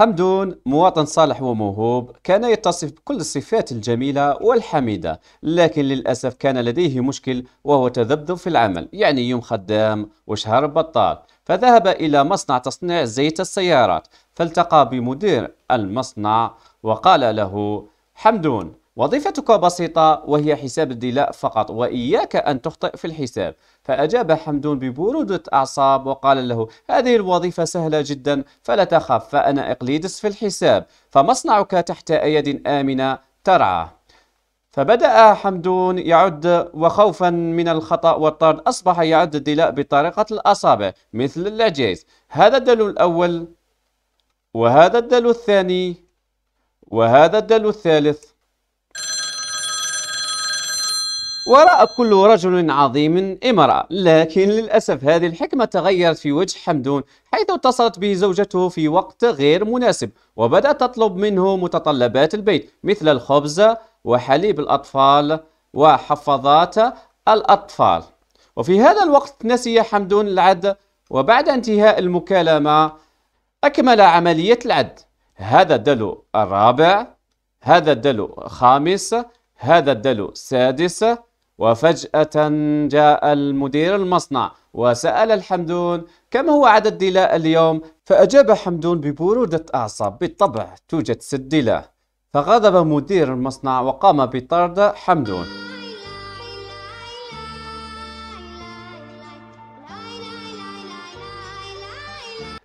حمدون مواطن صالح وموهوب كان يتصف بكل الصفات الجميلة والحميدة لكن للأسف كان لديه مشكل وهو تذبذب في العمل يعني يوم خدام وشهر بطال فذهب إلى مصنع تصنيع زيت السيارات فالتقى بمدير المصنع وقال له حمدون وظيفتك بسيطة وهي حساب الدلاء فقط وإياك أن تخطئ في الحساب فأجاب حمدون ببرودة أعصاب وقال له هذه الوظيفة سهلة جدا فلا تخف فأنا إقليدس في الحساب فمصنعك تحت أيد آمنة ترعاه فبدأ حمدون يعد وخوفا من الخطأ والطرد أصبح يعد الدلاء بطريقة الأصابع مثل العجيز هذا الدلو الأول وهذا الدلو الثاني وهذا الدلو الثالث وراء كل رجل عظيم امرأة لكن للأسف هذه الحكمة تغيرت في وجه حمدون حيث اتصلت به زوجته في وقت غير مناسب وبدأت تطلب منه متطلبات البيت مثل الخبز وحليب الأطفال وحفاظات الأطفال وفي هذا الوقت نسي حمدون العد وبعد انتهاء المكالمة أكمل عملية العد هذا الدلو الرابع هذا الدلو الخامس هذا الدلو السادس وفجأة جاء المدير المصنع وسأل الحمدون كم هو عدد دلاء اليوم؟ فأجاب حمدون ببرودة أعصاب بالطبع توجد ست دلاء فغضب مدير المصنع وقام بطرد حمدون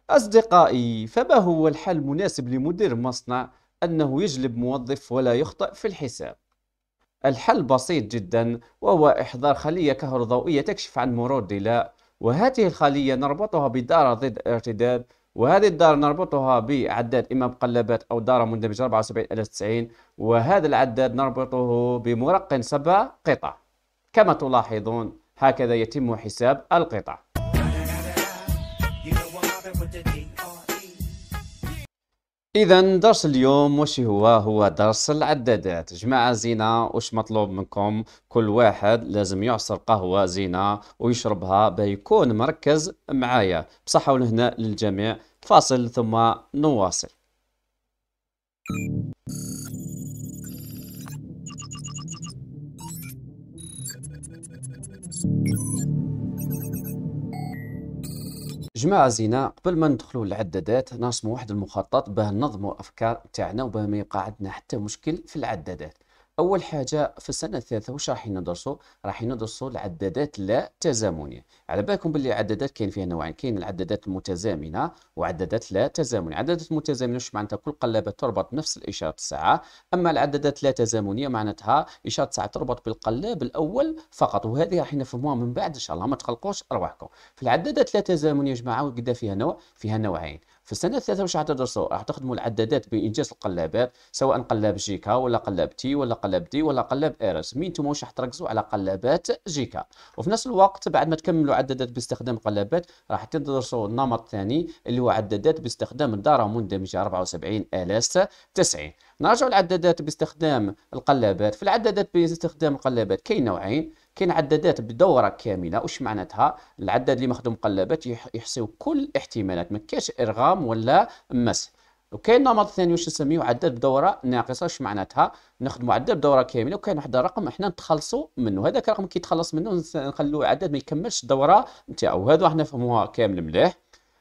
أصدقائي فما هو الحل المناسب لمدير مصنع أنه يجلب موظف ولا يخطئ في الحساب؟ الحل بسيط جدا وهو إحضار خلية كهروضوئية تكشف عن مرور ضلاء وهذه الخلية نربطها بدارة ضد الارتداد وهذه الدارة نربطها بعداد إما مقلبات أو دارة مندمجة 74 ألف 90 وهذا العداد نربطه بمرق سبع قطع كما تلاحظون هكذا يتم حساب القطع اذا درس اليوم وش هو هو درس العدادات جماعه زينه وش مطلوب منكم كل واحد لازم يعصر قهوه زينه ويشربها بيكون مركز معايا بصحه ولهنا للجميع فاصل ثم نواصل جماعة زينة قبل ما ندخلوا للعدادات نرسموا واحد المخطط باه ننظموا الافكار تاعنا وباه ما يبقى عندنا حتى مشكل في العدادات اول حاجه في السنه الثالثه واش راح ندرسوا راح ندرسوا العدادات لا تزامنيه على بالكم باللي العدادات كاين فيها نوعين كاين العدادات المتزامنه وعدادات لا تزامنيه العدادات المتزامنه واش معناتها كل قلابه تربط نفس الاشاره الساعه اما العدادات لا تزامنيه معناتها اشاره الساعه تربط بالقلاب الاول فقط وهذه راح نفهموها من بعد ان شاء الله ما تقلقوش ارواحكم في العدادات لا تزامنيه يا جماعه وقدا فيها نوع فيها نوعين في السنه الثالثه واش حتدرسوا حتخدموا العدادات بانجاز القلابات سواء قلاب جيكا ولا قلاب تي ولا قلاب دي ولا قلاب ايرس، مين نتوما واش حتركزوا على قلابات جيكا وفي نفس الوقت بعد ما تكملوا عدادات باستخدام قلابات راح تدرسوا النمط الثاني اللي هو عدادات باستخدام الداره مندمجه 74 الاس 90 نرجعوا العدادات باستخدام القلابات في العدادات باستخدام القلابات كاين نوعين كاين عدادات بدوره كامله واش معناتها العداد اللي مخدوم مقلبات يحصيو كل الاحتمالات ما كاش ارغام ولا مسح وكاين نمط ثاني واش نسميو عداد بدوره ناقصه واش معناتها نخدموا عداد بدوره كامله وكاين واحد الرقم احنا نتخلصوا منه هذاك الرقم كيتخلص منه نخلو عدد ما يكملش الدوره نتاعو هادو راح نفهموها كامل مليح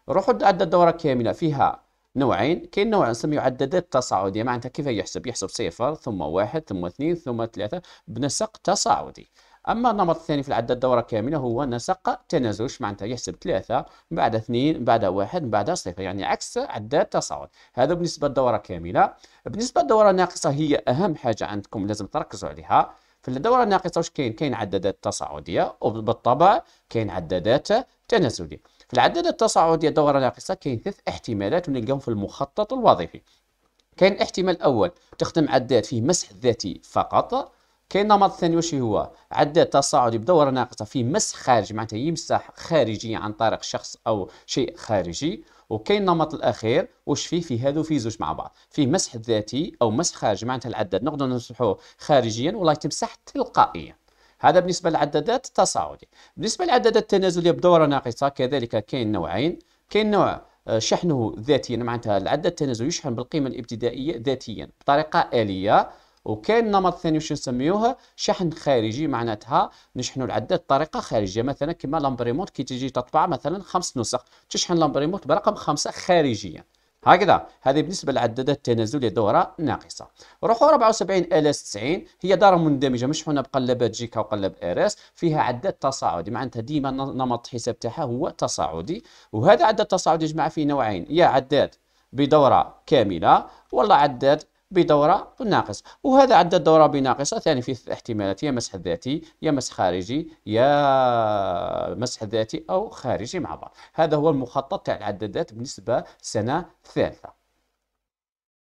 نروحوا عدد دوره كامله فيها نوعين كاين نوع نسميه عدادات تصاعديه معناتها كيف يحسب يحسب صفر ثم واحد ثم اثنين ثم ثلاثه بنسق تصاعدي اما النمط الثاني في العده الدوره كامله هو نسق تنازوج معناتها يحسب ثلاثه من بعد اثنين من بعد واحد من بعد صفر يعني عكس عداد تصاعد هذا بالنسبه للدوره كامله بالنسبه للدوره الناقصه هي اهم حاجه عندكم لازم تركزوا عليها في الدورة الناقصة واش كاين؟ كاين عدادات تصاعدية وبالطبع كاين عدادات تنازلية. في العدادات التصاعدية الدورة ناقصه كاين ثلاث احتمالات ونلقاهم في المخطط الوظيفي. كاين الاحتمال الأول تخدم عداد فيه مسح ذاتي فقط كاين نمط ثاني واش هو عداد تصاعدي بدوره ناقصه في مسح خارجي معناتها يمسح خارجيا عن طريق شخص او شيء خارجي وكاين النمط الاخير واش فيه في هذو في زوج مع بعض فيه مسح ذاتي او مسح خارجي معناتها العداد نقدر نمسحوه خارجيا ولا تمسح تلقائيا هذا بالنسبه للعدادات التصاعدي بالنسبه للعدادات التنازليه بدوره ناقصه كذلك كاين نوعين كاين نوع آه، شحنه ذاتيا معناتها العداد التنازلي يشحن بالقيمه الابتدائيه ذاتيا بطريقه اليه وكاين نمط ثاني واش نسميوه شحن خارجي معناتها نشحنوا العداد بطريقه خارجيه مثلا كما لامبريمونت كي تجي تطبع مثلا خمس نسخ تشحن لامبريمونت برقم خمسه خارجيا هكذا هذه بالنسبه للعدادات التنازليه دوره ناقصه روحوا 74 الاس 90 هي دار مندمجه مشحونه بقلبات جيكا وقلب ار اس فيها عداد تصاعدي معناتها ديما نمط الحساب تاعها هو تصاعدي وهذا عداد تصاعدي يا جماعه فيه نوعين يا عداد بدوره كامله ولا عداد بدورة ناقص وهذا عدى الدورة بناقصة ثاني في احتمالات يا مسح ذاتي يا مسح خارجي يا مسح ذاتي أو خارجي مع بعض هذا هو المخطط تاع العدادات بالنسبة سنة ثالثة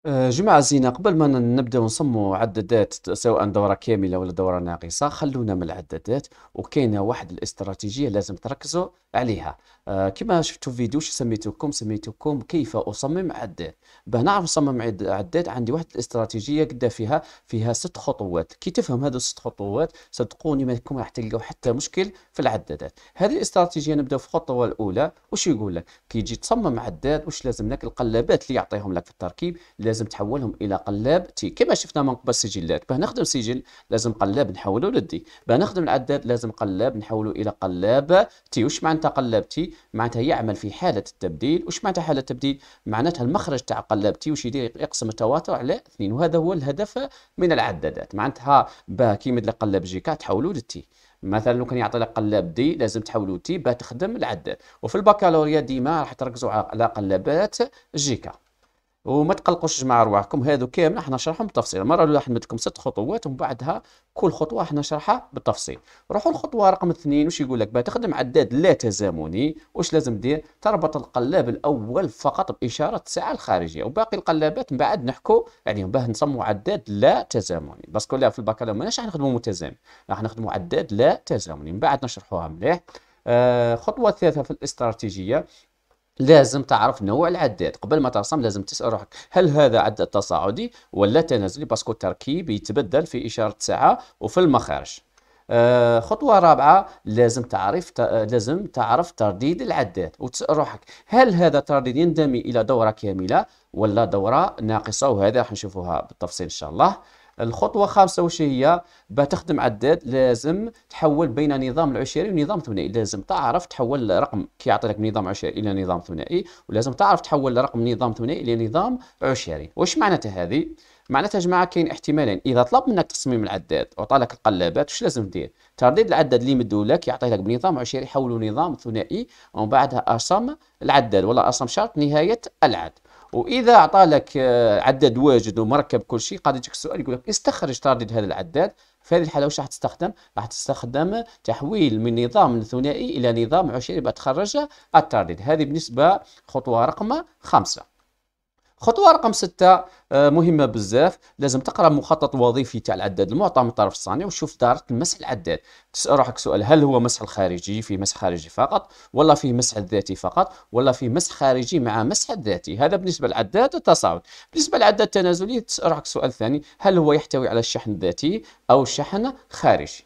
آه، جماعة زينة قبل ما نبداو نصموا عدادات سواء دورة كاملة ولا دورة ناقصة خلونا من العدادات وكاينة واحد الاستراتيجية لازم تركزوا عليها آه، كما شفتوا في فيديو شو سميتوكم سميتوكم كيف اصمم عداد باه نعرف نصمم عداد عندي واحد الاستراتيجيه قد فيها فيها ست خطوات كي تفهم هذه الست خطوات صدقوني ما راح تلقاو حتى مشكل في العدادات هذه الاستراتيجيه نبدا في الخطوه الاولى واش يقول لك كي تجي تصمم عداد واش لازم لك القلابات اللي يعطيهم لك في التركيب لازم تحولهم الى قلاب تي كما شفنا من قبل السجلات باه نخدم سجل لازم قلاب نحوله للدي باه نخدم العداد لازم قلاب نحوله الى قلاب تي واش معناتها قلاب تي معناتها يعمل في حاله التبديل وش معناتها حاله التبديل معناتها المخرج تاع قلاب تي وش يدير يقسم التواتر على اثنين وهذا هو الهدف من العدادات معناتها با كي مثل قلاب جي كا تحولوا للتي مثلا لو كان يعطي لك قلاب دي لازم تحولوا تي با تخدم العداد وفي البكالوريا ديما راح تركزوا على قلابات جيكا وما تقلقوش جماعه رواحكم هادو كامل احنا نشرحهم بالتفصيل المره الاولى لكم ست خطوات ومن بعدها كل خطوه احنا نشرحها بالتفصيل روحوا للخطوه رقم اثنين واش يقول لك باه تخدم عداد لا تزامني واش لازم دير تربط القلاب الاول فقط باشاره الساعه الخارجيه وباقي القلابات من بعد نحكوا عليهم يعني باه نصموا عداد لا تزامني باسكو لا في البكالوريا ماناش نخدموا متزامن راح نخدموا عداد لا تزامني من بعد نشرحوها مليح آه خطوه ثالثه في الاستراتيجيه لازم تعرف نوع العداد قبل ما ترسم لازم تسال روحك هل هذا عداد تصاعدي ولا تنازلي باسكو التركيب يتبدل في اشاره ساعه وفي المخارج آه، خطوه رابعه لازم تعرف لازم تعرف ترديد العداد وتسال روحك هل هذا الترديد ينتمي الى دوره كامله ولا دوره ناقصه وهذا راح نشوفوها بالتفصيل ان شاء الله الخطوه الخامسه واش هي باه تخدم عداد لازم تحول بين نظام العشري ونظام ثنائي لازم تعرف تحول رقم كيعطي لك نظام عشري الى نظام ثنائي ولازم تعرف تحول رقم نظام ثنائي الى نظام عشري واش معناتها هذه معناتها يا جماعه كاين احتمالين اذا طلب منك تصميم العداد وعطى لك القلابات واش لازم دير ترديد العداد اللي مدوا لك يعطي لك بنظام عشري حوله نظام ثنائي ومن بعدها اصم العداد ولا اصم شرط نهايه العد واذا اعطى لك آه، عداد واجد ومركب كل شيء قاعد يجيك السؤال يقول لك استخرج تردد هذا العداد في هذه الحاله واش راح تستخدم راح تستخدم تحويل من نظام ثنائي الى نظام عشري بتخرج التردد هذه بالنسبه خطوه رقم خمسه خطوه رقم ستة آه، مهمه بزاف لازم تقرا مخطط وظيفي تاع العداد المعطى من طرف الصانع وشوف دارة المسح العداد تسال روحك سؤال هل هو مسح الخارجي في مسح خارجي فقط ولا فيه مسح الذاتي فقط ولا فيه مسح خارجي مع مسح الذاتي هذا بالنسبه للعداد التصاعد بالنسبه للعداد التنازلي تسال روحك سؤال ثاني هل هو يحتوي على الشحن الذاتي او الشحن خارجي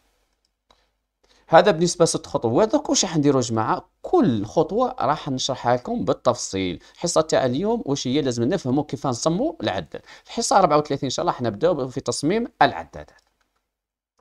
هذا بالنسبه ست خطوات دوك واش راح نديرو جماعه كل خطوه راح نشرحها لكم بالتفصيل الحصه تاع اليوم واش هي لازم نفهموا كيف نصموا العداد الحصه 34 ان شاء الله راح نبداو في تصميم العدادات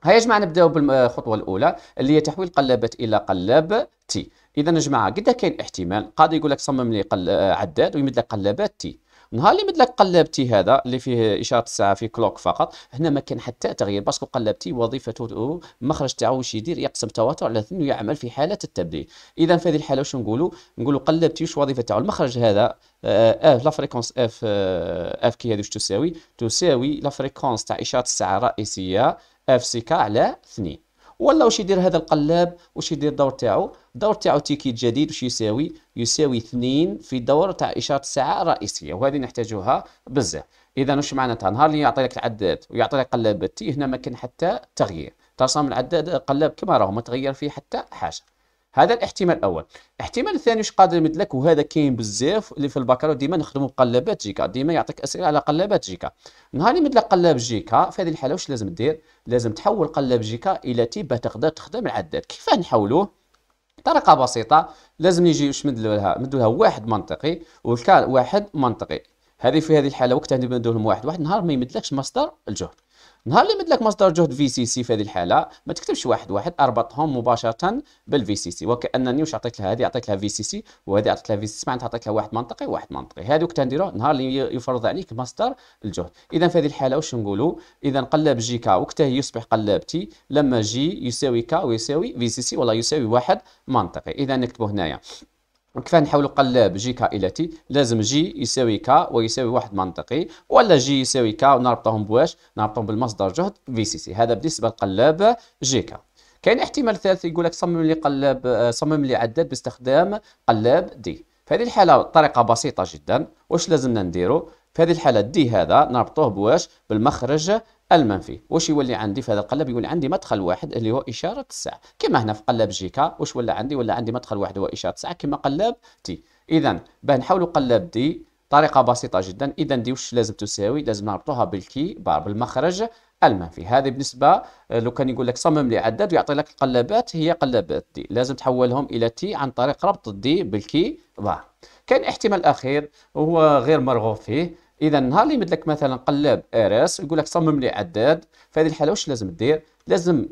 هيا يا جماعه نبداو بالخطوه الاولى اللي هي تحويل قلابة الى قلاب تي اذا جماعه قد كاين احتمال قاضي يقول لك صمم لي قل... عداد ويمد لك قلابات تي نهار اللي مثلك قلبتي هذا اللي فيه اشاره الساعه في كلوك فقط هنا ما كان حتى تغيير باسكو قلبتي وظيفته المخرج تاعو واش يدير يقسم تواتر على اثنين ويعمل في حاله التبديل اذا في هذه الحاله واش نقولوا نقولوا قلبتي واش وظيفه تاعو المخرج هذا اف آه، آه، لا فريكونس اف اف كي هذه واش تساوي تساوي لا فريكونس تاع اشاره الساعه الرئيسيه اف سي كا على 2 ولا واش يدير هذا القلاب واش يدير الدور تاعو الدور تاعو تيكيت جديد واش يساوي يساوي 2 في الدور تاع اشاره الساعه الرئيسيه وهذه نحتاجوها بزاف اذا واش معناتها نهار اللي يعطي لك العداد ويعطي لك قلاب تي إيه، هنا ما كان حتى تغيير ترسم العداد قلاب كما راهو ما تغير فيه حتى حاجه هذا الاحتمال الاول الاحتمال الثاني واش قادر يمد لك وهذا كاين بزاف اللي في الباكالوريا ديما نخدموا بقلابات جيكا ديما يعطيك اسئله على قلابات جيكا نهار اللي يمد لك قلاب جيكا في هذه الحاله واش لازم دير لازم تحول قلاب جيكا الى تيب تقدر تخدم العداد كيفاه نحولوه طريقه بسيطه لازم يجي واش مد لها لها واحد منطقي والكال واحد منطقي هذه في هذه الحاله وقتها نبداو لهم واحد واحد نهار ما يمدلكش مصدر الجهد نهار اللي مدلك مصدر جهد في سي سي في هذه الحاله ما تكتبش واحد واحد اربطهم مباشره بالفي سي سي وكانني واش عطيت لها هذه عطيت لها في سي سي وهذه عطيت لها في سي سي معناتها عطيت لها واحد منطقي واحد منطقي هذوك تنديرو نهار اللي يفرض عليك مصدر الجهد اذا في هذه الحاله واش نقولوا اذا قلاب جي كا وقتها يصبح قلاب تي لما جي يساوي كا ويساوي في سي سي ولا يساوي واحد منطقي اذا نكتبوا هنايا وكيف نحاولوا قلاب جي تي لازم جي يساوي كا ويساوي واحد منطقي ولا جي يساوي كا ونربطهم بواش نربطهم بالمصدر جهد في سي سي هذا بالنسبه لقلاب جي كا كاين احتمال ثالث يقول لك صمم لي قلاب آه، صمم لي عداد باستخدام قلاب دي في هذه الحاله طريقه بسيطه جدا واش لازمنا نديرو في هذه الحاله دي هذا نربطوه بواش بالمخرج المنفي واش يولي عندي في هذا القلب يولي عندي مدخل واحد اللي هو إشارة الساعة كما هنا في قلب جيكا واش ولا عندي ولا عندي مدخل واحد هو إشارة الساعة كما قلب تي إذا باه نحاولوا قلب دي طريقة بسيطة جدا إذا دي واش لازم تساوي لازم نربطوها بالكي بار بالمخرج المنفي هذه بالنسبة آه، لو كان يقول لك صمم لي عدد ويعطي لك القلبات هي قلبات دي لازم تحولهم إلى تي عن طريق ربط دي بالكي بار كان احتمال أخير وهو غير مرغوب فيه اذا نهار اللي مثلك مثلا قلاب اراس ويقول لك صمم لي عداد في هذه الحاله واش لازم دير لازم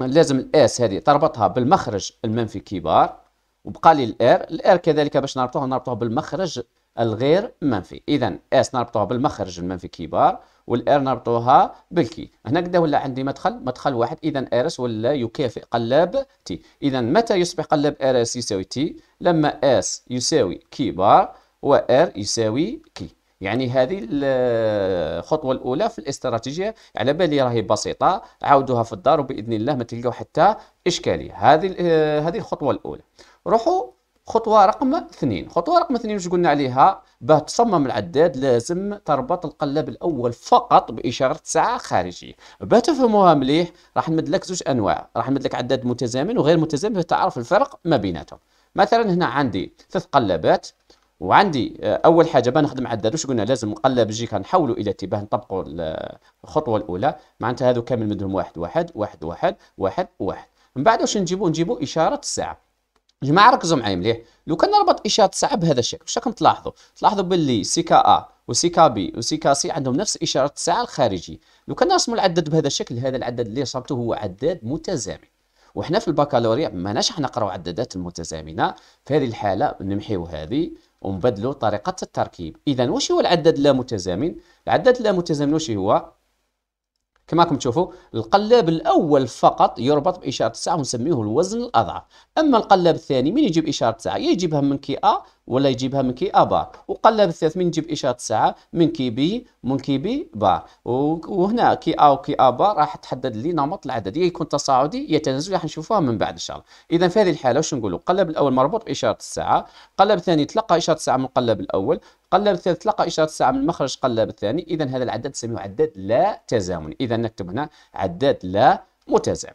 لازم الاس هذه تربطها بالمخرج المنفي كبار وبقى لي الار الار كذلك باش نربطوها نربطوها بالمخرج الغير منفي اذا اس نربطوها بالمخرج المنفي كبار والار نربطوها بالكي هنا قد ولا عندي مدخل مدخل واحد اذا ارس ولا يكافئ قلاب تي اذا متى يصبح قلاب ارس يساوي تي لما اس يساوي كبار وار يساوي كي يعني هذه الخطوه الاولى في الاستراتيجيه على بالي راهي بسيطه عاودوها في الدار وباذن الله ما تلقاو حتى اشكاليه هذه آه، هذه الخطوه الاولى روحوا خطوه رقم اثنين خطوه رقم اثنين واش قلنا عليها باه تصمم العداد لازم تربط القلب الاول فقط باشاره ساعه خارجيه باه تفهموها مليح راح نمد لك زوج انواع راح نمد لك عداد متزامن وغير متزامن تعرف الفرق ما بيناتهم مثلا هنا عندي ثلاث قلبات وعندي آه، اول حاجه نخدم عداد واش قلنا لازم مقلب جيكا نحولوا الى اتجاه نطبقوا آه، الخطوه الاولى معناتها هذو كامل منهم واحد واحد واحد واحد واحد واحد من بعد واش نجيبوا نجيبوا اشاره الساعه جماعه ركزوا معايا مليح لو كان نربط اشاره الساعه بهذا الشكل واش راكم تلاحظوا تلاحظوا باللي سي كا ا وسي كا بي وسي كا سي عندهم نفس اشاره الساعه الخارجي لو كان نرسموا العدد بهذا الشكل هذا العدد اللي رسمته هو عداد متزامن وحنا في البكالوريا ماناش حنقراو عدادات المتزامنه في هذه الحاله نمحيو هذه ونبدلوا طريقه التركيب اذا واش هو العدد اللامتزامن العدد اللامتزامن واش هو كما راكم تشوفوا القلاب الاول فقط يربط باشاره الساعه ونسميه الوزن الاضعف اما القلاب الثاني من يجيب اشاره الساعه يجيبها من كي ا ولا يجيبها من كي ا بار والقلاب الثالث من يجيب اشاره الساعه من كي بي من كي بي بار وهنا كي ا وكي ا بار راح تحدد لي نمط العدد يا يكون تصاعدي يا تنازلي راح نشوفوها من بعد ان شاء الله اذا في هذه الحاله واش نقولوا القلب الاول مربوط باشاره الساعه القلب الثاني تلقى اشاره الساعه من القلب الاول قلب الثالث تلقى إشارة الساعة من مخرج قلب الثاني إذا هذا العداد نسميه عداد لا تزامني إذا نكتب هنا عداد لا متزامن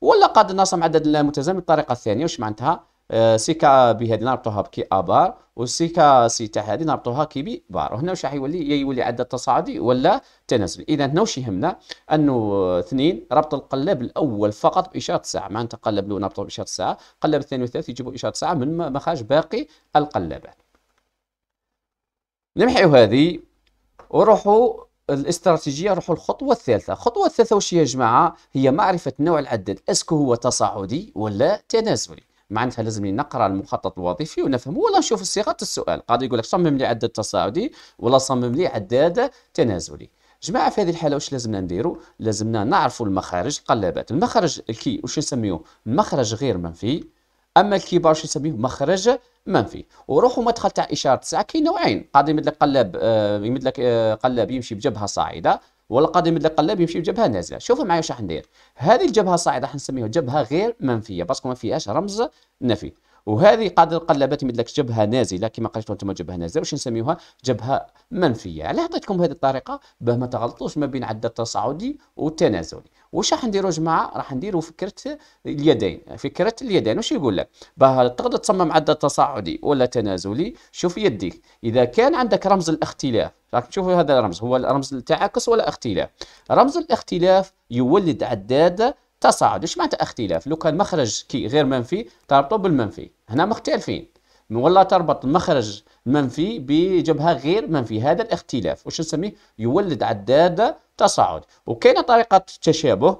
ولا قد نرسم عدد لا متزامن بالطريقة الثانية واش معناتها آه، سيكا بي هذه نربطوها بكي ابار وسيكا سي تاع هذه نربطوها كي بي بار وهنا واش راح يولي يولي عدد تصاعدي ولا تنازلي اذا هنا واش يهمنا انه اثنين ربط القلاب الاول فقط باشاره الساعه معناتها قلب الاول نربطه باشاره الساعه قلب الثاني والثالث يجيبوا اشاره الساعه من مخرج باقي القلابات نمحيو هذه وروحوا الاستراتيجيه روحوا الخطوه الثالثه الخطوه الثالثه واش هي يا جماعه هي معرفه نوع العداد اسكو هو تصاعدي ولا تنازلي معناتها لازم نقرا المخطط الوظيفي ونفهمه ولا نشوف صيغه السؤال قاعد يقول لك صمم لي عداد تصاعدي ولا صمم لي عداد تنازلي جماعه في هذه الحاله واش لازمنا نديرو لازمنا نعرفوا المخارج القلابات المخرج الكي واش نسميوه المخرج غير منفي اما الكبار شو يسميه مخرج منفي وروحوا مدخل تاع اشاره الساعه كاين نوعين قادم يمد لك قلاب آه، يمد لك آه، قلاب يمشي بجبهه صاعده ولا قادم يمد لك قلاب يمشي بجبهه نازله شوفوا معايا واش راح ندير هذه الجبهه الصاعده راح نسميها جبهه غير منفيه باسكو ما فيهاش رمز نفي وهذه قادر القلابات يمد لك جبهه نازله كما قريتوا انتم جبهه نازله واش نسميوها جبهه منفيه علاه عطيتكم هذه الطريقه باه ما تغلطوش ما بين عد التصاعدي والتنازلي واش راح نديروا جماعه راح نديروا فكره اليدين فكره اليدين واش يقول لك باه تقدر تصمم عدة تصاعدي ولا تنازلي شوف يديك اذا كان عندك رمز الاختلاف راك تشوفوا هذا الرمز هو رمز التعاكس ولا اختلاف رمز الاختلاف يولد عداد تصاعد واش معناتها اختلاف لو كان مخرج كي غير منفي تربطه بالمنفي هنا مختلفين ولا تربط المخرج منفي بجبهه غير منفي هذا الاختلاف واش نسميه يولد عداد تصاعد وكاينه طريقه تشابه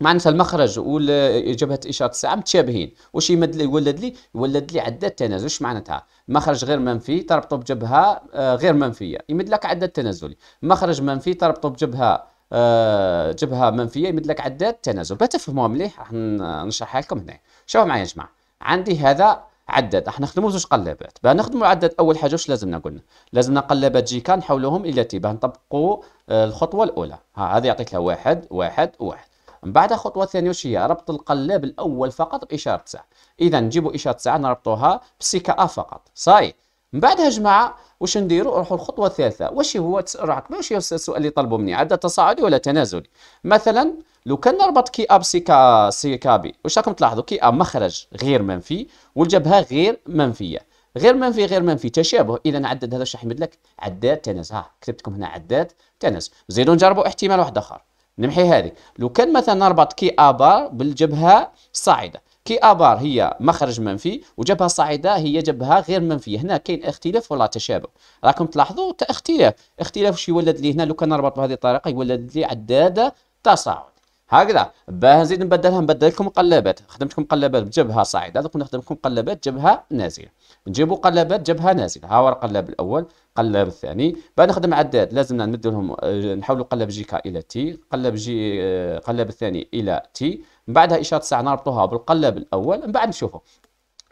معناتها المخرج وجبهه اشاره الساعه متشابهين واش يمد لي يولد لي يولد لي عداد تنازل واش معناتها مخرج غير منفي تربطه بجبهه آه، غير منفيه يمد لك عداد تنازلي مخرج منفي تربطه بجبهه آه، جبهه منفيه يمد لك عداد تنازل تفهموها مليح راح نشرحها لكم هنا شوفوا معايا يا جماعه عندي هذا عدد احنا نخدموا زوج قلابات باه نخدموا عدد اول حاجه واش لازمنا قلنا لازمنا قلابات جي كان نحولوهم الى تي باه نطبقوا آه، الخطوه الاولى ها هذه يعطيك لها واحد واحد واحد من بعد الخطوه الثانيه واش هي ربط القلاب الاول فقط باشاره 9 اذا نجيبوا اشاره 9 نربطوها بسيكا ا فقط صاي من بعدها يا جماعه واش نديروا نروحوا الخطوه الثالثه واش هو راك واش هو السؤال اللي طلبوا مني عدد تصاعدي ولا تنازلي مثلا لو كان نربط كي اب سي كا سي كا بي واش راكم تلاحظوا كي اب مخرج غير منفي والجبهه غير منفيه غير منفي غير منفي تشابه اذا عدد هذا شحمد لك عداد تنس ها كتبتكم هنا عداد تنس زيدوا نجربوا احتمال واحد اخر نمحي هذه لو كان مثلا نربط كي ابار بالجبهه الصاعده كي ابار هي مخرج منفي وجبهه صاعده هي جبهه غير منفيه هنا كاين اختلاف ولا تشابه راكم تلاحظوا اختلاف اختلاف شي ولد لي هنا لو كان نربط بهذه الطريقه يولد لي عداد تصاعد هكذا باه نزيد نبدلها نبدل لكم قلابات خدمتكم قلابات بجبهه صاعده دوك نخدم لكم قلابات جبهه نازله نجيبوا قلابات جبهه نازله ها هو القلاب الاول قلاب الثاني بعد نخدم عداد لازمنا نمد لهم آه، نحولوا قلاب جي كا الى تي قلاب جي آه، قلاب الثاني الى تي من بعدها اشاره الساعه نربطوها بالقلاب الاول من بعد نشوفوا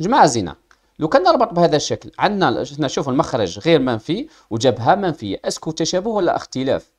جماعه زينه لو كان نربط بهذا الشكل عندنا نشوفوا المخرج غير منفي وجبهه منفيه اسكو تشابه ولا اختلاف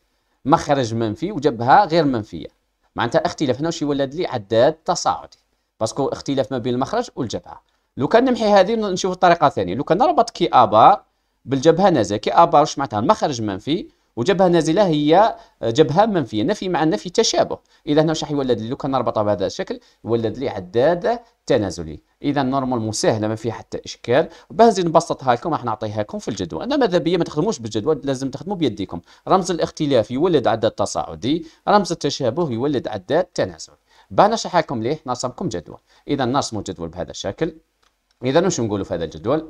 مخرج منفي وجبهه غير منفيه معناتها اختلاف هنا واش يولد لي عداد تصاعدي باسكو اختلاف ما بين المخرج والجبهه لو كان نمحي هذه نشوف الطريقه الثانيه لو كان نربط كي ابار بالجبهه نازله كي ابار واش معناتها المخرج منفي وجبهه نازله هي جبهه منفيه نفي مع نفي تشابه اذا هنا واش راح يولد لي لو كان نربطها بهذا الشكل يولد لي عداد تنازلي اذا نورمال مسهله ما فيها حتى اشكال نزيد نبسطها لكم راح نعطيها لكم في الجدول انا ماذا بيا ما تخدموش بالجدول لازم تخدموا بيديكم رمز الاختلاف يولد عدد تصاعدي رمز التشابه يولد عدد تناسب بانا نشرح لكم ليه نرسمكم جدول اذا نرسموا جدول بهذا الشكل اذا واش نقولوا في هذا الجدول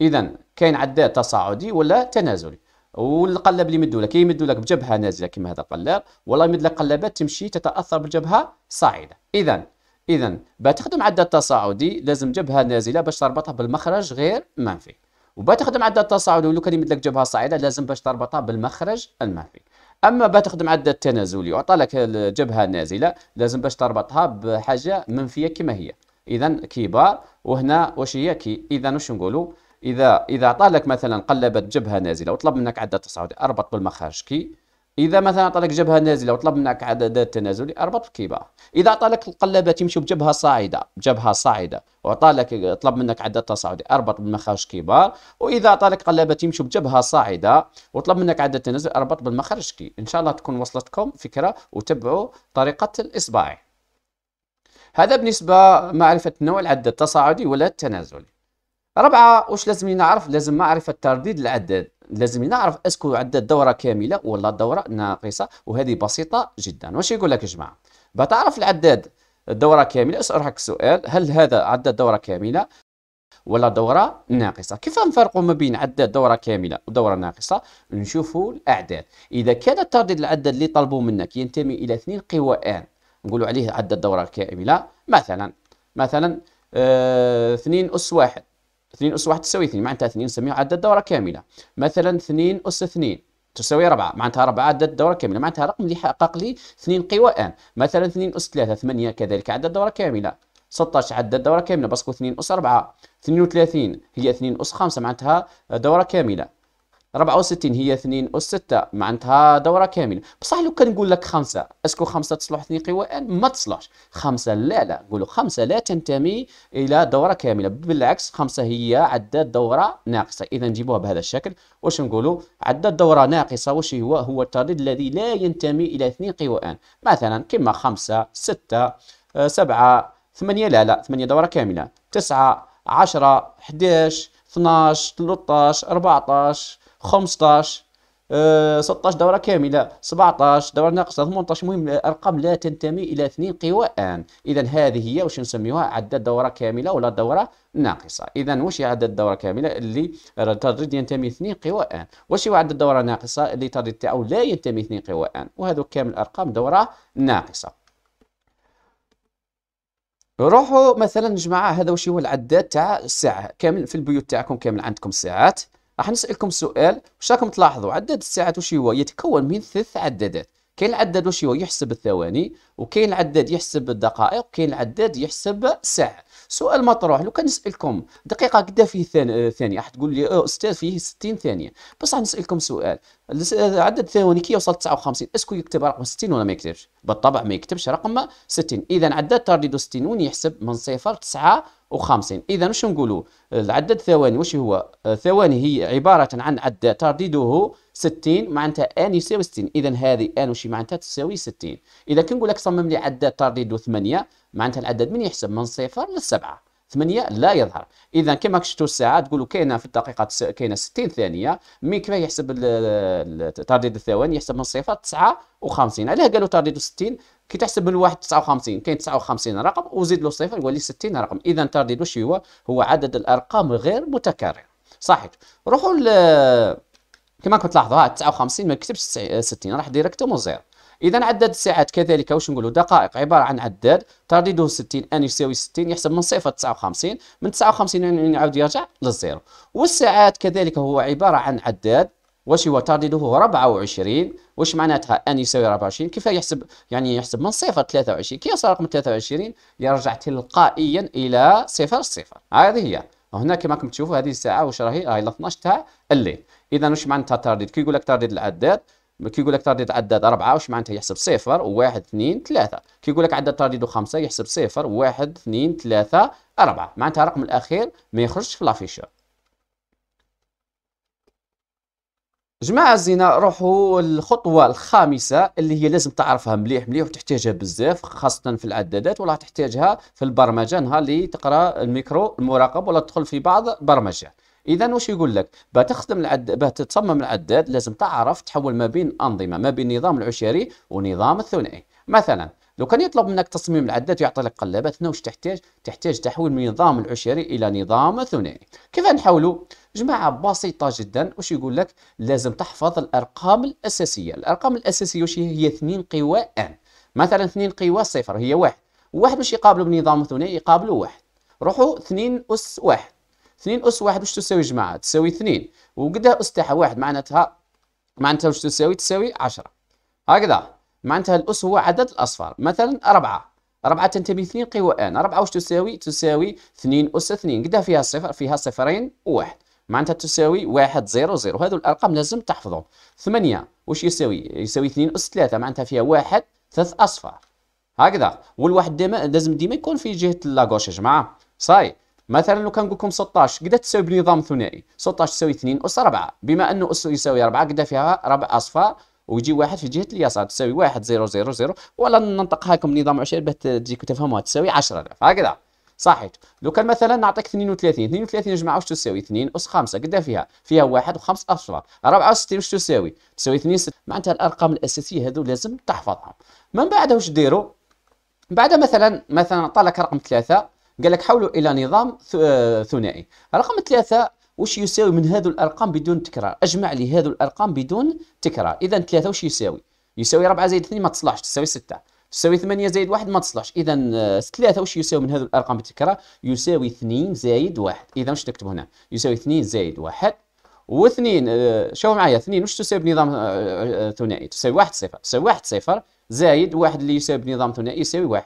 اذا كاين عداد تصاعدي ولا تنازلي والقلب اللي يمدوا لك يمدوا لك بجبهه نازله كما هذا القلاب والله يمد لك قلبات تمشي تتاثر بالجبهه صاعده اذا اذا با تخدم عداد تصاعدي لازم جبهه نازله باش تربطها بالمخرج غير منفي وبا تخدم عداد تصاعدي ولو كان يمد لك جبهه صاعده لازم باش تربطها بالمخرج المنفي اما با تخدم عداد تنازلي وعطى لك الجبهه نازله لازم باش تربطها بحاجه منفيه كما هي اذا كبار وهنا واش هي كي اذا واش نقولوا اذا اذا عطى لك مثلا قلبت جبهه نازله وطلب منك عدد تصاعدي اربط بالمخرج كي اذا مثلا عطاك جبهه نازله وطلب منك عددات تنازلي اربط الكيبه اذا عطاك القلابه يمشيو بجبهه صاعده جبهه صاعده وعطاك طلب منك عدد تصاعدي اربط بالمخارج كبار واذا عطاك قلابه يمشيو بجبهه صاعده وطلب منك عدد تنازلي اربط بالمخارج كي ان شاء الله تكون وصلتكم فكره وتبعوا طريقه الاصبعي هذا بالنسبه معرفه نوع العدد التصاعدي ولا التنازلي ربعة واش لازم نعرف لازم معرفة ترديد العداد لازم نعرف اسكو عداد دورة كاملة ولا دورة ناقصة وهذه بسيطة جدا واش يقول لك يا جماعة بتعرف العداد دورة كاملة اسأل روحك السؤال هل هذا عداد دورة كاملة ولا دورة ناقصة كيف نفرقوا ما بين عداد دورة كاملة ودورة ناقصة نشوفوا الأعداد إذا كان الترديد العدد اللي طلبوا منك ينتمي إلى اثنين قوى آن نقولوا عليه عدد دورة كاملة مثلا مثلا آه، اثنين أس واحد 2 أس 1 تساوي 2 معناتها 2 نسميه عدد دورة كاملة مثلا 2 أس 2 تساوي 4 معناتها 4 عدد دورة كاملة معناتها رقم اللي حقق لي 2 قوى ان مثلا 2 أس 3 8 كذلك عدد دورة كاملة 16 عدد دورة كاملة باسكو 2 أس 4 32 هي 2 أس 5 معناتها دورة كاملة 64 هي 2 أس 6 معناتها دورة كاملة بصح لو كان نقول لك خمسة اسكو خمسة تصلح اثنين ان إيه، ما تصلحش خمسة لا لا نقولوا خمسة لا تنتمي إلى دورة كاملة بالعكس خمسة هي عداد دورة ناقصة إذا نجيبوها بهذا الشكل واش نقولوا عداد دورة ناقصة واش هو هو التردد الذي لا ينتمي إلى اثنين ان مثلا كما خمسة ستة آه، سبعة ثمانية لا لا ثمانية دورة كاملة تسعة عشرة 11 12 13 14 15 16 آه، دورة كاملة 17 دورة ناقصة 18 المهم الارقام لا تنتمي إلى اثنين قوى ان إذا هذه هي واش نسميوها عدد دورة كاملة ولا دورة ناقصة إذا واش هي عدد دورة كاملة اللي تردد ينتمي اثنين قوى ان واش هو عدد دورة ناقصة اللي تردد تاعو لا ينتمي اثنين قوى ان وهذو كامل أرقام دورة ناقصة روحوا مثلا جماعة هذا واش هو العداد تاع الساعة كامل في البيوت تاعكم كامل عندكم ساعات راح نسالكم سؤال واش راكم تلاحظوا عدد الساعات واش هو يتكون من ثلاث عدادات كاين العداد واش هو يحسب الثواني وكاين العداد يحسب الدقائق وكاين العداد يحسب الساعه سؤال مطروح لو كان نسالكم دقيقه قدا فيه آه، ثانيه راح تقول لي آه، استاذ فيه 60 ثانيه بصح نسالكم سؤال آه، عدد ثواني كي يوصل 59 اسكو يكتب رقم 60 ولا ما يكتبش بالطبع ما يكتبش رقم 60 اذا عدد تارديدو 60 وين يحسب من صفر 9 اذا واش نقولوا العدد ثواني واش هو ثواني هي عباره عن عدد ترديده 60 معناتها ان يساوي 60 اذا هذه ان وش معناتها تساوي 60 اذا كنقول لك صمم لي عداد تردد 8 معناتها العدد من يحسب من صفر للسبعه 8 لا يظهر اذا كما شفتوا الساعه تقولوا كاينه في الدقيقه كاينه 60 ثانيه مي كيف يحسب تردد الثواني يحسب من صفر 59 علاه قالوا تردد 60 كي تحسب من واحد 59 كاين 59 رقم وزيد له صفر يولي 60 رقم اذا تردد شنو هو هو عدد الارقام غير متكرر صحيح روحوا كما كتلاحظوا ها 59 ما كتبش 60 آه، راح ديريكتومون زيرو اذا عدد الساعات كذلك واش نقولوا دقائق عباره عن عداد ترديده 60 ان يساوي 60 يحسب من صفر 59 من 59 يعني يعاود يرجع للزيرو والساعات كذلك هو عباره عن عداد واش هو ترديده 24 واش معناتها ان يساوي 24 كيف يحسب يعني يحسب من صفر 23 كي يوصل رقم 23 يرجع تلقائيا الى صفر صفر هذه هي هنا كما راكم تشوفوا هذه الساعه واش راهي راهي 12 تاع الليل اذا واش معناتها التردد كي يقول لك تردد العداد كي يقول لك تردد عداد أربعة واش معناتها يحسب صفر واحد اثنين ثلاثة كي يقول لك عدد تردد خمسة يحسب صفر واحد اثنين ثلاثة أربعة معناتها الرقم الأخير ما يخرجش في لافيشور جماعة الزنا روحوا الخطوة الخامسة اللي هي لازم تعرفها مليح مليح وتحتاجها بزاف خاصة في العدادات ولا تحتاجها في البرمجة نهار اللي تقرا الميكرو المراقب ولا تدخل في بعض برمجة اذا واش يقول لك باه تخدم العد باه تصمم العداد لازم تعرف تحول ما بين انظمه ما بين النظام العشري ونظام الثنائي مثلا لو كان يطلب منك تصميم العداد ويعطي لك قلابات هنا واش تحتاج تحتاج تحول من نظام العشري الى نظام ثنائي كيف نحاولوا جماعه بسيطه جدا واش يقول لك لازم تحفظ الارقام الاساسيه الارقام الاساسيه واش هي اثنين قوى ان مثلا اثنين قوى صفر هي واحد واحد باش يقابلوا بنظام ثنائي يقابلوا واحد روحوا اثنين اس واحد اثنين اس واحد واش تساوي جماعه تساوي اثنين وقدها اس تاعها واحد معناتها معناتها واش تساوي تساوي 10 هكذا معناتها الأس هو عدد الأصفار مثلا أربعة أربعة تنتمي اثنين قوى آن أربعة واش تساوي تساوي اثنين أس اثنين قدها فيها صفر فيها صفرين وواحد معناتها تساوي واحد زيرو زيرو هذو الأرقام لازم تحفظهم ثمانية واش يساوي يساوي اثنين أس ثلاثة معناتها فيها واحد ثلاث أصفار هكذا والواحد ديما لازم ديما يكون في جهة لاكوش يا جماعة صاي مثلا لو كان نقول لكم 16 قدها تساوي بنظام ثنائي 16 تساوي 2 أس 4 بما أنه أس يساوي 4 قدها فيها 4 أصفار ويجي واحد في جهه اليسار تساوي 1 0 0 0 ولا ننطقها لكم نظام عشري باش تجيكم تفهموها تساوي 10000 هكذا صحيت لو كان مثلا نعطيك 32 32 يا جماعه واش تساوي 2 اس 5 قد فيها فيها 1 و5 اصفار 64 واش تساوي تساوي 2 6 معناتها الارقام الاساسيه هذو لازم تحفظهم من بعد واش ديروا بعد مثلا مثلا عطى لك رقم 3 قال لك حوله الى نظام آه، ثنائي رقم 3 وش يساوي من هذو الارقام بدون تكرار اجمع لي هذو الارقام بدون تكرار اذا 3 وش يساوي يساوي 4 زائد 2 ما تصلحش تساوي 6 تساوي 8 زائد 1 ما تصلحش اذا 3 آه، وش يساوي من هذو الارقام بالتكرار يساوي 2 زائد 1 اذا وش نكتب هنا يساوي 2 زائد 1 واثنين آه، شوفوا معايا اثنين وش تساوي بنظام آه، ثنائي تساوي 1 0 تساوي 1 0 زائد 1 اللي يساوي بنظام ثنائي يساوي 1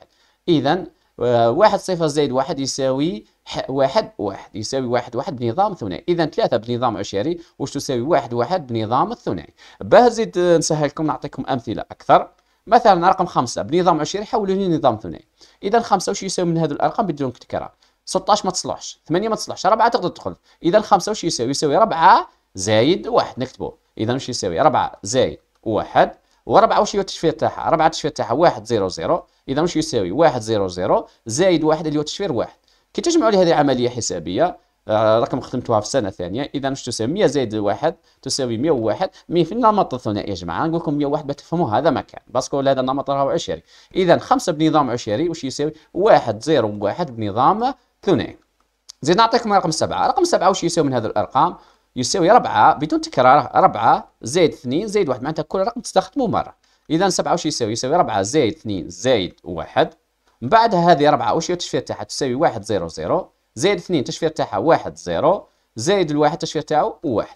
اذا واحد صفر زائد واحد يساوي واحد واحد يساوي واحد واحد بنظام ثنائي إذا ثلاثة بنظام عشري واش تساوي واحد واحد بنظام الثنائي باه نزيد نسهلكم نعطيكم أمثلة أكثر مثلا رقم خمسة بنظام عشري حولوه لنظام ثنائي إذا خمسة واش يساوي من هذو الأرقام بدون تكرار 16 ما تصلحش 8 ما تصلحش 4 تقدر تدخل إذا خمسة واش يساوي يساوي 4 زايد واحد نكتبوه إذا واش يساوي 4 زايد واحد وربعة واش هي التشفير تاعها ربعة التشفير تاعها واحد زيرو زيرو اذا واش يساوي واحد زيرو زيرو زائد واحد اللي هو التشفير واحد كي تجمعوا لي هذه عمليه حسابيه آه، رقم خدمتوها في السنه الثانيه اذا واش تساوي 100 زائد 1 تساوي 101 مي في النمط الثنائي يا جماعه نقول لكم 101 باش تفهموا هذا مكان باسكو هذا النمط راهو عشري اذا 5 بنظام عشري واش يساوي 1 0 1 بنظام ثنائي زيد نعطيكم رقم سبعة رقم سبعة واش يساوي من هذه الارقام يساوي 4 بدون تكرار 4 زائد 2 زائد 1 معناتها كل رقم تستخدمه مره اذا 7 واش يساوي يساوي 4 زائد 2 زائد 1 من بعد هذه 4 واش التشفير تاعها تساوي 1 0 0 زائد 2 التشفير تاعها 1 0 زائد الواحد التشفير تاعو 1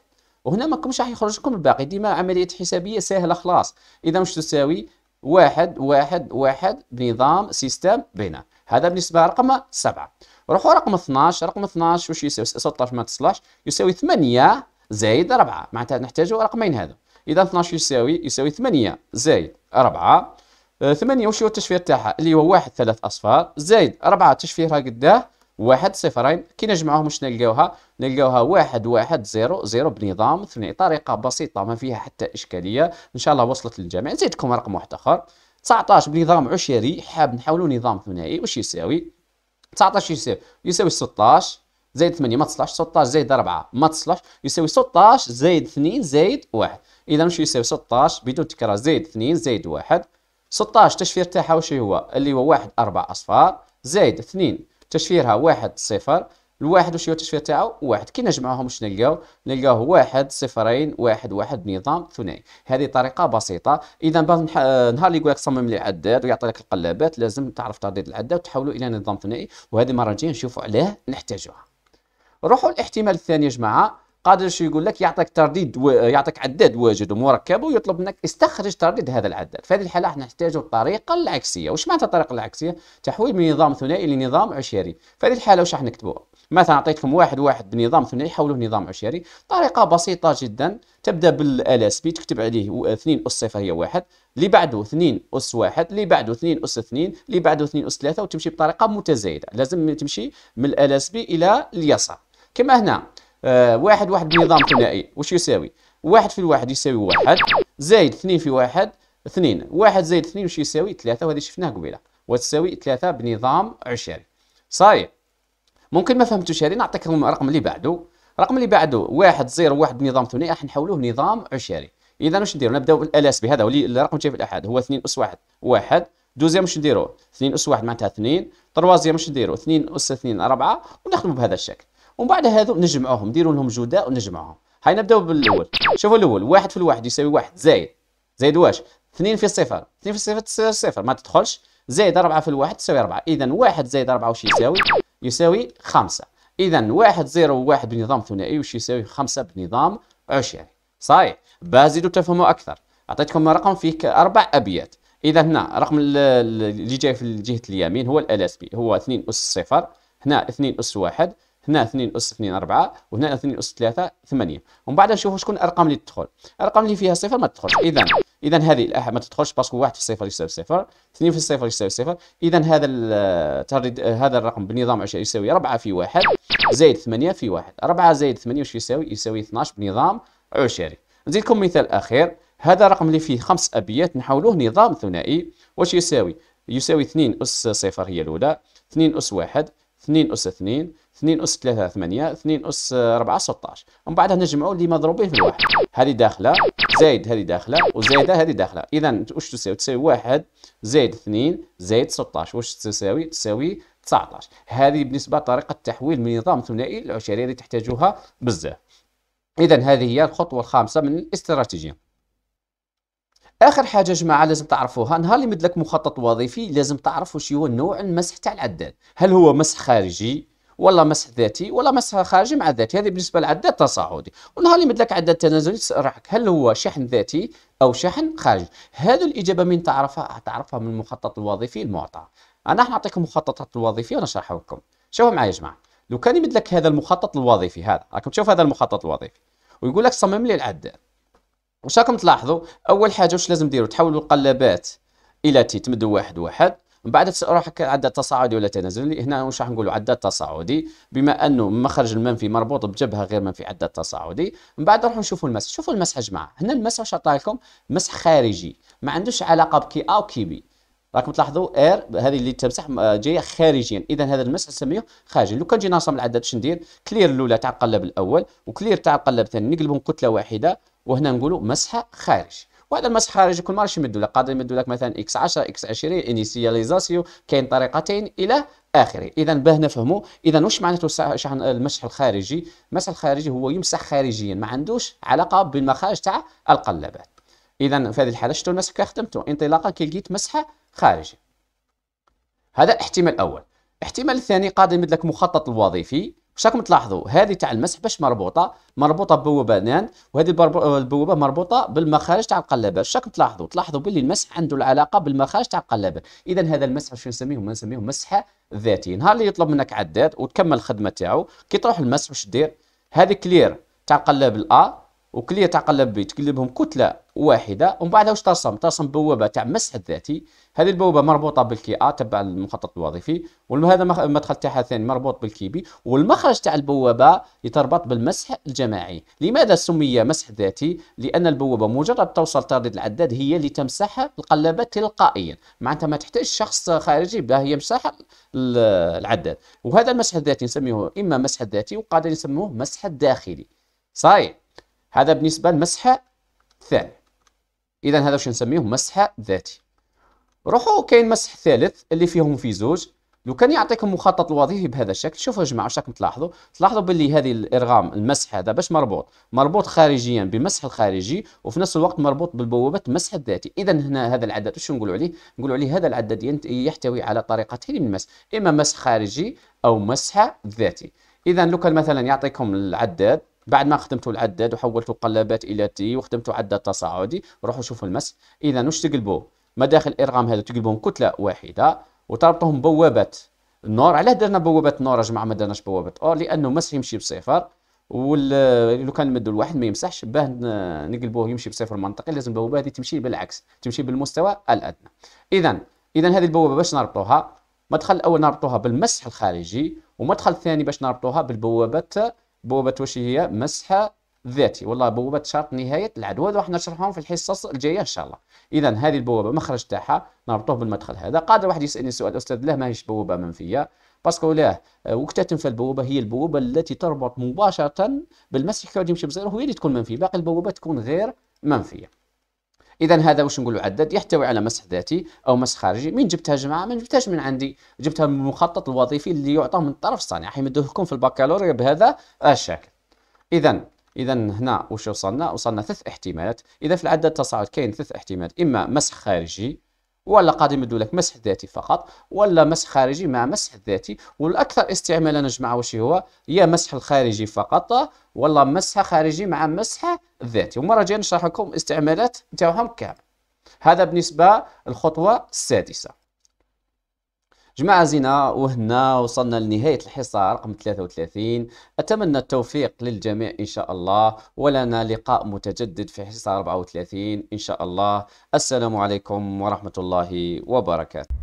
وهنا ما راح يخرج لكم الباقي ديما عمليه حسابيه سهله خلاص اذا واش تساوي واحد واحد واحد بنظام سيستم بينا هذا بالنسبة لرقم 7 روحوا رقم 12 رقم 12 واش يساوي 16 ما تصلحش يساوي 8 زائد 4 معناتها نحتاجوا رقمين هذا اذا 12 يساوي يساوي 8 زائد 4 8 واش هو التشفير تاعها اللي هو 1 ثلاث اصفار زائد 4 تشفيرها قداه 1 صفرين كي نجمعوهم واش نلقاوها نلقاوها 1 1 0 0 بنظام ثنائي طريقة بسيطة ما فيها حتى إشكالية إن شاء الله وصلت للجميع نزيدكم رقم واحد آخر 19 بنظام عشري حاب نحاولوا نظام ثنائي واش يساوي 19 يساوي يساوي 16 زائد 8 ما تصلحش 16 زائد 4 ما تصلحش يساوي 16 زائد 2 زائد 1 اذا واش يساوي 16 بدون تكرار زائد 2 زائد 1 16 تشفير تاعها واش هو اللي هو 1 4 اصفار زائد 2 تشفيرها 1 0 الواحد وشنو التشفير تاعو واحد كي نجمعوهم واش نلقاو نلقاو واحد صفرين واحد واحد نظام ثنائي هذه طريقه بسيطه اذا بعد نهار اللي يقول لك صمم لي عداد ويعطي لك القلابات لازم تعرف ترديد العداد وتحولوا الى نظام ثنائي وهذه المره الجايه نشوفوا علاه نحتاجوها روحوا الاحتمال الثاني يا جماعه قادر شو يقول لك يعطيك ترديد و... يعطيك عداد واجد ومركب ويطلب منك استخرج ترديد هذا العداد في هذه الحاله احنا نحتاجوا الطريقه العكسيه واش معناتها الطريقه العكسيه تحويل من نظام ثنائي لنظام عشيري في هذه الحاله واش راح نكتبوها مثلا اعطيتكم واحد واحد بنظام ثنائي حولوه نظام عشري طريقه بسيطه جدا تبدا اس بي تكتب عليه 2 اس صفر هي واحد اللي بعده 2 اس واحد اللي بعده 2 اس 2 اللي بعده 2 اس 3 وتمشي بطريقه متزايده لازم تمشي من اس بي الى اليسار كما هنا آه واحد واحد بنظام ثنائي واش يساوي واحد في الواحد يساوي واحد زائد اثنين في واحد اثنين واحد زائد اثنين واش يساوي ثلاثة وهذه شفناه قبيله وتساوي ثلاثة بنظام عشري صحيح ممكن ما فهمتوش هذه نعطيك الرقم اللي بعده الرقم اللي بعده واحد زيرو واحد نظام ثنائي راح نحولوه نظام عشري اذا واش نديرو نبداو بالالاس بهذا واللي الرقم جاي في الاحاد هو 2 اس 1 1 دوزيام واش نديرو 2 اس 1 معناتها 2 تروازيام واش نديرو 2 اس 2 4 ونخدموا بهذا الشكل ومن بعد هذو نجمعوهم نديروا لهم جداء ونجمعوهم هاي نبداو بالاول شوفوا الاول واحد في الواحد يساوي واحد زايد زايد واش 2 في 0 2 في 0 تساوي صفر ما تدخلش زايد 4 في الواحد تساوي 4 اذا واحد زايد 4 واش يساوي يساوي خمسة إذا واحد زيرو واحد بنظام ثنائي وش يساوي خمسة بنظام عشري صحيح باش تفهموا أكثر أعطيتكم رقم فيه أربع أبيات إذا هنا رقم اللي جاي في جهة اليمين هو الألاسبي اس بي هو 2 أس صفر هنا 2 أس واحد هنا 2 أس 2 أربعة وهنا 2 أس 3 ثمانية ومن بعد نشوفوا شكون الأرقام اللي تدخل الأرقام اللي فيها صفر ما تدخل إذا اذا هذه الاح ما تدخلش باسكو واحد في الصفر يساوي صفر اثنين في الصفر يساوي صفر اذا هذا هذا الرقم بالنظام عشري يساوي 4 في 1 زائد 8 في 1 4 زائد 8 واش يساوي يساوي 12 بنظام عشري نزيدكم مثال اخر هذا الرقم اللي فيه خمس ابيات نحولوه نظام ثنائي واش يساوي يساوي 2 اس صفر هي الاولى 2 اس 1 2 اس 2 2 أس 3 8 2 أس 4 16 ومن بعدها نجمعوا اللي مضروبين في الواحد هذه داخلة زائد هذه داخلة وزائدة هذه داخلة إذا واش تساوي تساوي 1 زائد 2 زائد 16 واش تساوي تساوي 19 هذه بالنسبة لطريقة تحويل من نظام ثنائي العشري اللي تحتاجوها بزاف إذا هذه هي الخطوة الخامسة من الاستراتيجية اخر حاجه جماعه لازم تعرفوها نهار اللي مدلك مخطط وظيفي لازم تعرف واش هو نوع المسح تاع العداد هل هو مسح خارجي ولا مسح ذاتي ولا مسح خارجي مع ذاتي هذه بالنسبه للعداد التصاعدي ونهار اللي يمد لك عداد تنازلي راحك هل هو شحن ذاتي او شحن خارجي هذه الاجابه من تعرفها تعرفها من المخطط الوظيفي المعطى انا راح نعطيكم مخططات الوظيفيه ونشرحها لكم شوفوا معايا يا جماعه لو كان يمد لك هذا المخطط الوظيفي هذا راكم تشوف هذا المخطط الوظيفي ويقول لك صمم لي العداد واش راكم تلاحظوا اول حاجه واش لازم ديروا تحولوا القلابات الى تي تمدوا واحد واحد من بعد راح عدد تصاعدي ولا تنازلي هنا واش راح نقولوا عدد تصاعدي بما انه مخرج المنفي مربوط بجبهه غير منفي عدد تصاعدي من بعد نروحوا نشوفوا المسح شوفوا المسح يا جماعه هنا المسح واش لكم مسح خارجي ما عندوش علاقه بكي ا وكي بي راكم تلاحظوا اير هذه اللي تمسح آه، جايه خارجيا اذا هذا المسح نسميه خارجي لو كان جينا نرسم العدد باش ندير كلير الاولى تاع القلب الاول وكلير تاع القلب الثاني نقلبهم كتله واحده وهنا نقولوا مسح خارجي وهذا المسح الخارجي كل مره يمد لك قادر يمد لك مثلا اكس 10 اكس 20 انيسياليزاسيو كاين طريقتين الى اخره اذا باه نفهموا اذا واش معناته شحن المسح الخارجي المسح الخارجي هو يمسح خارجيا ما عندوش علاقه بالمخارج تاع القلابات اذا في هذه الحاله شفتوا المسح كي خدمته انطلاقا كي لقيت مسح خارجي هذا احتمال اول الاحتمال الثاني قادر يمد لك مخطط الوظيفي واش راكم تلاحظوا هذه تاع المسح باش مربوطه مربوطه ببوابه وهذه البوابه مربوطه بالمخارج تاع القلابه واش راكم تلاحظوا تلاحظوا باللي المسح عنده العلاقه بالمخارج تاع القلابه اذا هذا المسح واش نسميه نسميه مسح ذاتي نهار اللي يطلب منك عداد وتكمل الخدمه تاعو كي تروح المسح واش دير هذه كلير تاع قلاب الا وكلير تاع قلاب بي تقلبهم كتله واحده ومن بعد واش ترسم ترسم بوابه تاع مسح الذاتي هذه البوابه مربوطه بالكي ا تبع المخطط الوظيفي وهذا المدخل تاعها ثاني مربوط بالكي بي والمخرج تاع البوابه يتربط بالمسح الجماعي لماذا سمي مسح ذاتي لان البوابه مجرد توصل تردد العداد هي اللي تمسح القلابه تلقائيا معناتها ما تحتاج شخص خارجي باه يمسح العداد وهذا المسح الذاتي نسميه اما مسح الذاتي وقادر نسموه مسح داخلي صحيح هذا بالنسبه للمسح الثاني اذا هذا واش نسميه مسح ذاتي روحوا كاين مسح ثالث اللي فيهم في زوج لو كان يعطيكم مخطط الوظيفي بهذا الشكل شوفوا يا جماعه واش راكم تلاحظوا تلاحظوا باللي هذه الارغام المسح هذا باش مربوط مربوط خارجيا بالمسح الخارجي وفي نفس الوقت مربوط بالبوابه المسح الذاتي اذا هنا هذا العدد واش نقولوا عليه نقولوا عليه هذا العدد يحتوي على طريقتين من المسح اما مسح خارجي او مسح ذاتي اذا لو كان مثلا يعطيكم العداد بعد ما خدمت العداد وحولت القلابات الى تي وخدمت عداد تصاعدي روحوا شوفوا المس اذا واش تقلبوا مداخل الارقام هذو تقلبهم كتله واحده وتربطهم بوابات النور علاه درنا بوابات النور يا جماعه ما درناش بوابات اور لانه مسح يمشي بصفر ولو كان نمدوا الواحد ما يمسحش باه نقلبوه يمشي بصفر منطقي لازم البوابه هذه تمشي بالعكس تمشي بالمستوى الادنى اذا اذا هذه البوابه باش نربطوها مدخل الاول نربطوها بالمسح الخارجي ومدخل الثاني باش نربطوها بالبوابات بوابة واش هي مسح ذاتي والله بوابة شرط نهاية العدوى هذا راح نشرحهم في الحصص الجاية إن شاء الله إذا هذه البوابة مخرج تاعها نربطوه بالمدخل هذا قادر واحد يسألني سؤال أستاذ لا ماهيش بوابة منفية باسكو لا آه، وقت تنفى البوابة هي البوابة التي تربط مباشرة بالمسح كي يمشي بصيره هي اللي تكون منفية باقي البوابة تكون غير منفية اذا هذا واش نقولوا عدد يحتوي على مسح ذاتي او مسح خارجي من جبتها جماعه ما جبتهاش من عندي جبتها من المخطط الوظيفي اللي يعطى من الطرف الصانع حيمدوه لكم في البكالوريا بهذا الشكل اذا اذا هنا واش وصلنا وصلنا ثلاث احتمالات اذا في العدد التصاعد كاين ثلاث احتمالات اما مسح خارجي ولا قادم يدو لك مسح ذاتي فقط ولا مسح خارجي مع مسح ذاتي والاكثر استعمالا نجمع واش هو يا مسح الخارجي فقط ولا مسح خارجي مع مسح ذاتي ومره جايه نشرح لكم استعمالات نتاعهم كامل هذا بالنسبه للخطوه السادسه جماعة زينة وهنا وصلنا لنهاية الحصة رقم 33 أتمنى التوفيق للجميع إن شاء الله ولنا لقاء متجدد في حصة 34 إن شاء الله السلام عليكم ورحمة الله وبركاته